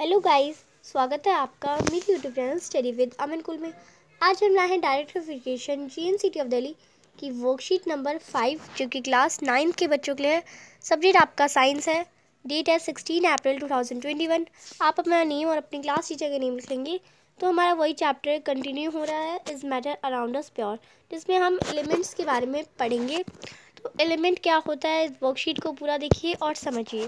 Hello guys स्वागत है आपका मेरे YouTube channel study with Aman कुल में आज हम लाए हैं direct education G N C T of Delhi की वर्कशीट नंबर फाइव जो कि क्लास नाइन्थ के बच्चों के लिए है सब्जेक्ट आपका साइंस है डेट है sixteen April two thousand twenty one आप अपना नेम और अपनी क्लास टीचर का नेम लिख लेंगे तो हमारा वही चैप्टर कंटिन्यू हो रहा है is matter around us pure जिसमें हम एलिमेंट्स के बारे में पढ़ेंगे तो एलिमेंट क्या होता है इस वर्कशीट को पूरा देखिए और समझिए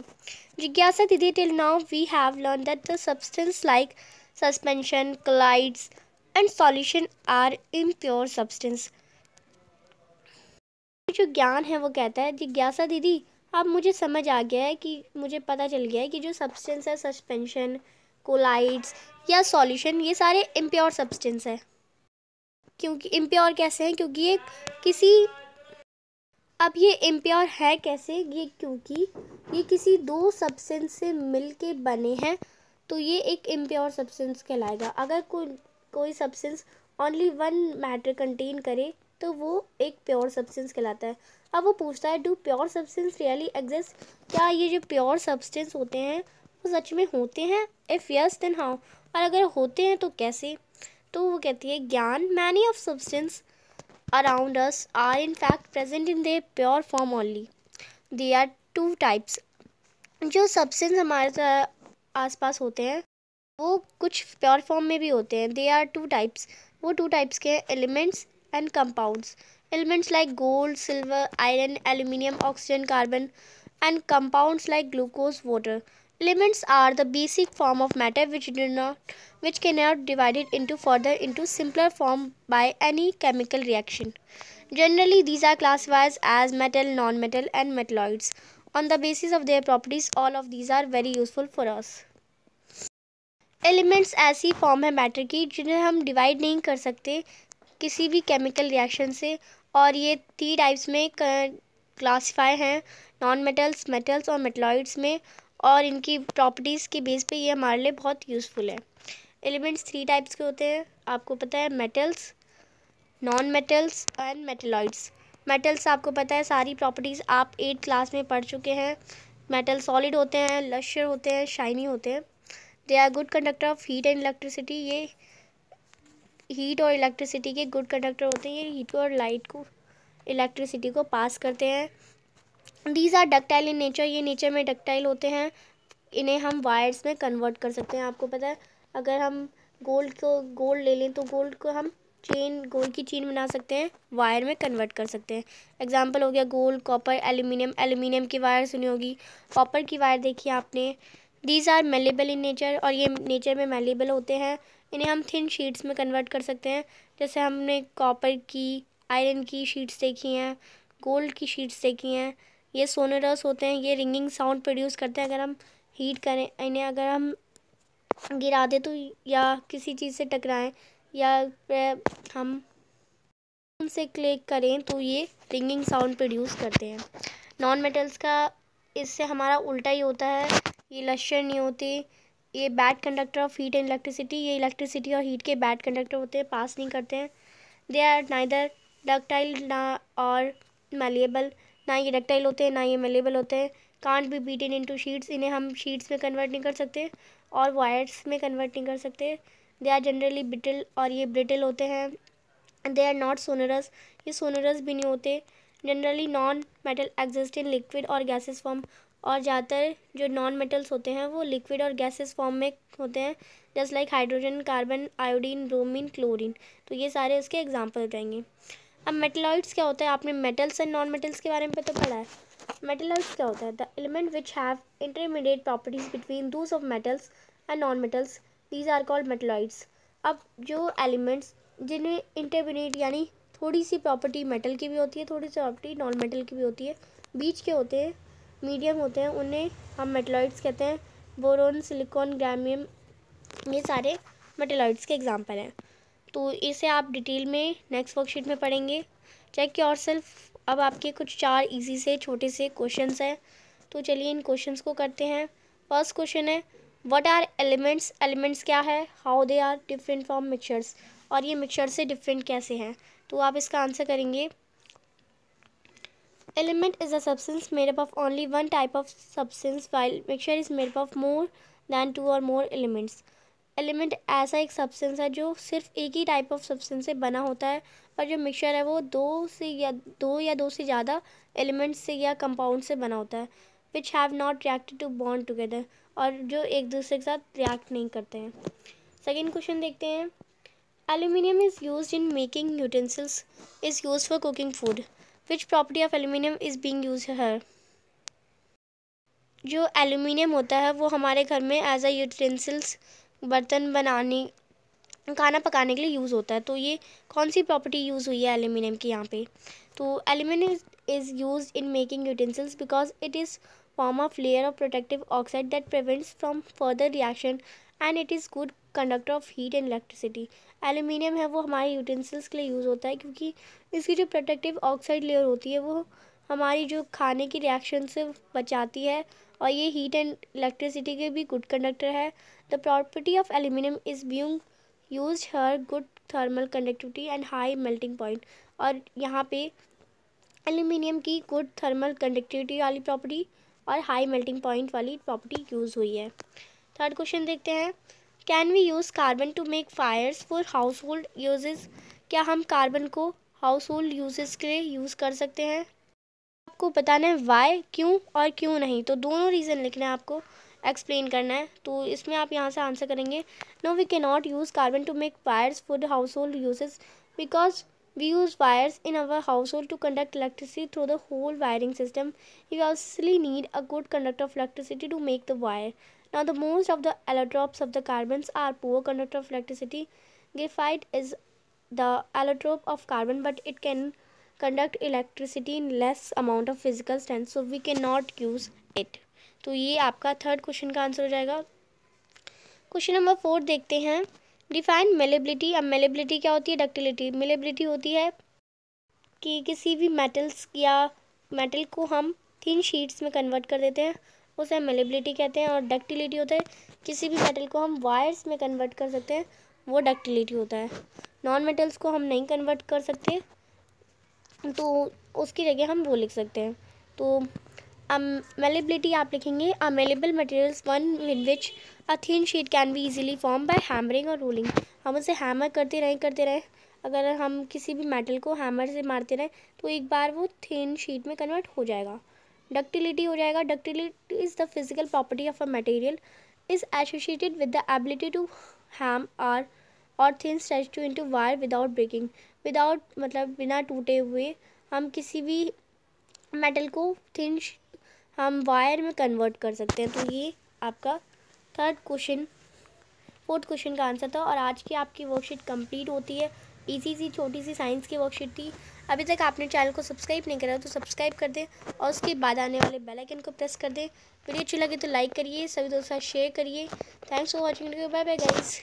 जिज्ञासा दीदी till now we have learn that the substance like suspension colloids and solution are impure substance जो ज्ञान है वो कहता है जिज्ञासा दीदी अब मुझे समझ आ गया है कि मुझे पता चल गया है कि जो सब्सटेंस है सस्पेंशन कोलाइड्स या सॉल्यूशन ये सारे इम्प्योर सब्सटेंस है क्योंकि इम्प्योर कैसे हैं क्योंकि ये किसी अब ये इम्प्योर है कैसे ये क्योंकि ये किसी दो सब्सटेंस से मिल के बने हैं तो ये एक इम्प्योर सब्सटेंस कहलाएगा अगर कोई कोई substance only one matter contain करे तो वो एक प्योर सब्सटेंस कहलाता है अब वो पूछता है do pure substance really exist क्या ये जो प्योर सब्सटेंस होते हैं वो सच में होते हैं इफ़ यस देन हाउ और अगर होते हैं तो कैसे तो वो कहती है Gyan many of substance around us are in fact present in their pure form only. They are two types. जो सब्सेंस हमारे आसपास होते हैं वो कुछ प्योर फॉर्म में भी होते हैं दे आर टू टाइप्स वो टू टाइप्स के हैं elements and compounds elements like gold silver iron aluminium oxygen carbon and compounds like glucose water Elements are the basic form of matter which do not which cannot divided into further into simpler form by any chemical reaction. Generally these are classified as metal, non-metal and metalloids. On the basis of their properties all of these are very useful for us. Elements ऐसी form है matter की जिन्हें हम divide नहीं कर सकते किसी भी केमिकल रिएक्शन से और ये थ्री टाइप्स में क्लासीफाई हैं नॉन मेटल्स मेटल्स और मेटलॉइड्स में और इनकी प्रॉपर्टीज़ के बेस पे ये हमारे लिए बहुत यूज़फुल है एलिमेंट्स थ्री टाइप्स के होते हैं आपको पता है metals non metals and metalloids metals आपको पता है सारी प्रॉपर्टीज़ आप एट क्लास में पढ़ चुके हैं मेटल सॉलिड होते हैं लश्र होते हैं शाइनी होते हैं they are good conductor of heat and electricity ये हीट और इलेक्ट्रिसिटी के गुड कंडक्टर होते हैं ये हीट और लाइट को इलेक्ट्रिसिटी को पास करते हैं these are ductile in nature ये नेचर में डक्टाइल होते हैं इन्हें हम वायर्स में कन्वर्ट कर सकते हैं आपको पता है अगर हम गोल्ड को गोल्ड ले लें तो गोल्ड को हम चेन गोल्ड की चेन बना सकते हैं वायर में कन्वर्ट कर सकते हैं एग्जाम्पल हो गया गोल्ड कॉपर एल्युमिनियम एल्युमिनियम की वायर सुनी होगी कॉपर की वायर देखी आपने these are malleable in nature और ये नेचर में मेलेबल होते हैं इन्हें हम थिन शीट्स में कन्वर्ट कर सकते हैं जैसे हमने कॉपर की आयरन की शीट्स देखी हैं गोल्ड की शीट्स देखी हैं ये सोनरस होते हैं ये रिंगिंग साउंड प्रोड्यूस करते हैं अगर हम हीट करें इन्हें अगर हम गिरा दें तो या किसी चीज़ से टकराएं या हम से क्लिक करें तो ये रिंगिंग साउंड प्रोड्यूस करते हैं नॉन मेटल्स का इससे हमारा उल्टा ही होता है ये लश्चर नहीं होते ये bad conductor of heat and electricity ये इलेक्ट्रिसिटी और हीट के बैड कंडक्टर होते हैं पास नहीं करते हैं दे आर नाइदर डकटाइल ना और मेलेबल ना ये डक्टाइल होते हैं ना ये मेलेबल होते हैं कांट भी इन इंटू शीट्स इन्हें हम शीट्स में कन्वर्ट नहीं कर सकते और वायर्स में कन्वर्ट नहीं कर सकते दे आर जनरली ब्रिटल और ये ब्रिटल होते हैं दे आर नॉट सोनरस ये सोनरस भी नहीं होते generally non metal exist in liquid और गैसेस फॉर्म और ज़्यादातर जो नॉन मेटल्स होते हैं वो लिक्विड और गैसेस फॉर्म में होते हैं just like hydrogen carbon iodine bromine chlorine तो ये सारे उसके एग्जाम्पल जाएंगे अब मेटेलॉइड्स क्या होता है आपने मेटल्स एंड नॉन मेटल्स के बारे में पता पढ़ा है मेटेलॉइड्स क्या होता है the element which have intermediate properties between those of metals and non metals these are called metalloids अब जो एलिमेंट्स जिन्हें इंटरमीडिएट यानी थोड़ी सी प्रॉपर्टी मेटल की भी होती है थोड़ी सी प्रॉपर्टी नॉन मेटल की भी होती है बीच के होते हैं मीडियम होते हैं उन्हें हम मेटलॉइड्स कहते हैं बोरोन सिलिकॉन ग्रामियम ये सारे मेटेलॉइड्स के एग्जाम्पल हैं तो इसे आप डिटेल में नेक्स्ट वर्कशीट में पढ़ेंगे चेक योर सेल्फ अब आपके कुछ चार इजी से छोटे से क्वेश्चंस हैं तो चलिए इन क्वेश्चंस को करते हैं फर्स्ट क्वेश्चन है व्हाट आर एलिमेंट्स एलिमेंट्स क्या है how they are different from mixtures और ये मिक्सचर से डिफरेंट कैसे हैं तो आप इसका आंसर करेंगे element is a substance made up of only one type of substance while mixture is made up of more than two और मोर एलिमेंट्स एलिमेंट ऐसा एक सब्सटेंस है जो सिर्फ एक ही टाइप ऑफ सब्सटेंस से बना होता है और जो मिक्सचर है वो दो से या दो या दो से ज़्यादा एलिमेंट्स से या कंपाउंड से बना होता है which have not reacted to bond together और जो एक दूसरे के साथ रिएक्ट नहीं करते हैं सेकेंड क्वेश्चन देखते हैं aluminium is use in making utensils is use for cooking food which property of aluminium is being use here जो एल्यूमिनियम होता है वो हमारे घर में एज आ यूटेंसिल्स बर्तन बनाने खाना पकाने के लिए यूज़ होता है तो ये कौन सी प्रॉपर्टी यूज़ हुई है एल्यूमिनियम की यहाँ पे तो aluminium is use in making utensils because it is form of layer of protective oxide that prevents from further reaction and it is good conductor of heat and electricity aluminium है वो हमारे utensils के लिए use होता है क्योंकि इसकी जो प्रोटेक्टिव ऑक्साइड लेयर होती है वो हमारी जो खाने की रिएक्शन से बचाती है और ये हीट एंड इलेक्ट्रिसिटी के भी गुड कंडक्टर है the property of aluminium is being use here good thermal conductivity and high melting point और यहाँ पे एल्यूमिनियम की गुड थर्मल कंडक्टिविटी वाली प्रॉपर्टी और हाई मेल्टिंग पॉइंट वाली प्रॉपर्टी यूज़ हुई है थर्ड क्वेश्चन देखते हैं can we use carbon to make wires for household usages क्या हम कार्बन को हाउस होल्ड यूजेज के लिए यूज़ कर सकते हैं आपको बताना है वाई क्यों और क्यों नहीं तो दोनों रीज़न लिखना है आपको एक्सप्लेन करना है तो इसमें आप यहाँ से आंसर करेंगे no we can not use carbon to make wires for household usages because we use wires in our household to conduct electricity through the whole wiring system you also need a good conduct of electricity to make the wire now the most of the allotropes of the carbon are poor conduct of electricity graphite is the allotrope of carbon but it can conduct electricity in less amount of physical strength so we can not use it तो ये आपका third question का answer हो जाएगा question number fourth देखते हैं define malleability अब malleability क्या होती है डक्टिलिटी मेलेबिलिटी होती है कि किसी भी मेटल्स या मेटल को हम थिन शीट्स में कन्वर्ट कर देते हैं उसे हम मेलेबिलिटी कहते हैं और डक्टिलिटी होता है किसी भी मेटल को हम वायर्स में कन्वर्ट कर सकते हैं वो डक्टिलिटी होता है नॉन मेटल्स को हम नहीं कन्वर्ट कर सकते तो उसकी जगह हम वो लिख सकते हैं तो अमेलेबिलिटी um, आप लिखेंगे malleable materials one in which a thin sheet can be easily form by hammering और रोलिंग हम उसे हैमर करते रहें करते रहें अगर हम किसी भी मेटल को हैमर से मारते रहें तो एक बार वो थिन शीट में कन्वर्ट हो जाएगा डक्टिलिटी हो जाएगा ductility is the physical property of a material is associated with the ability to hammer और thin stretch to into wire without breaking without मतलब बिना टूटे हुए हम किसी भी मेटल को थिन हम वायर में कन्वर्ट कर सकते हैं तो ये आपका थर्ड क्वेश्चन फोर्थ क्वेश्चन का आंसर था और आज की आपकी वर्कशीट कंप्लीट होती है इजी सी छोटी सी साइंस की वर्कशीट थी अभी तक आपने चैनल को सब्सक्राइब नहीं करा तो सब्सक्राइब कर दें और उसके बाद आने वाले बेल आइकन को प्रेस कर दें वीडियो अच्छी लगे तो लाइक करिए सभी दोस्तों शेयर करिए thanks for watching bye bye guys